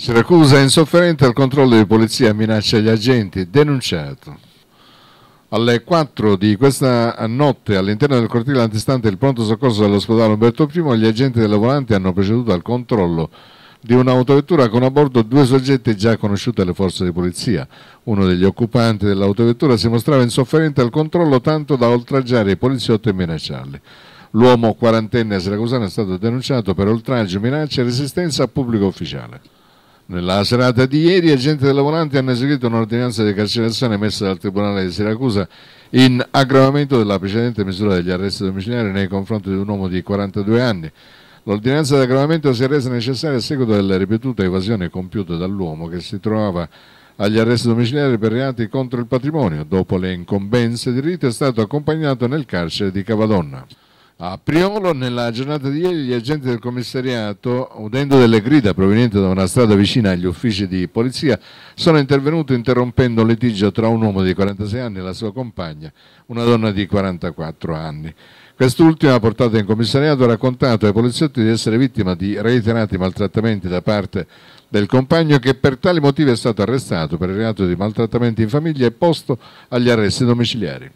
Siracusa è insofferente al controllo di polizia, minaccia gli agenti, denunciato. Alle 4 di questa notte all'interno del cortile antistante il pronto soccorso dell'ospedale Umberto I gli agenti della volante hanno proceduto al controllo di un'autovettura con a bordo due soggetti già conosciuti alle forze di polizia. Uno degli occupanti dell'autovettura si mostrava insofferente al controllo tanto da oltraggiare i poliziotti e minacciarli. L'uomo quarantenne a siracusano è stato denunciato per oltraggio, minaccia e resistenza a pubblico ufficiale. Nella serata di ieri, agenti della Volante hanno eseguito un'ordinanza di carcerazione emessa dal Tribunale di Siracusa in aggravamento della precedente misura degli arresti domiciliari nei confronti di un uomo di 42 anni. L'ordinanza di aggravamento si è resa necessaria a seguito della ripetuta evasione compiuta dall'uomo che si trovava agli arresti domiciliari per reati contro il patrimonio. Dopo le incombenze di rito è stato accompagnato nel carcere di Cavadonna. A ah, Priolo, nella giornata di ieri, gli agenti del commissariato, udendo delle grida provenienti da una strada vicina agli uffici di polizia, sono intervenuti interrompendo un litigio tra un uomo di 46 anni e la sua compagna, una donna di 44 anni. Quest'ultima, portata in commissariato, ha raccontato ai poliziotti di essere vittima di reiterati maltrattamenti da parte del compagno che per tali motivi è stato arrestato per il reato di maltrattamenti in famiglia e posto agli arresti domiciliari.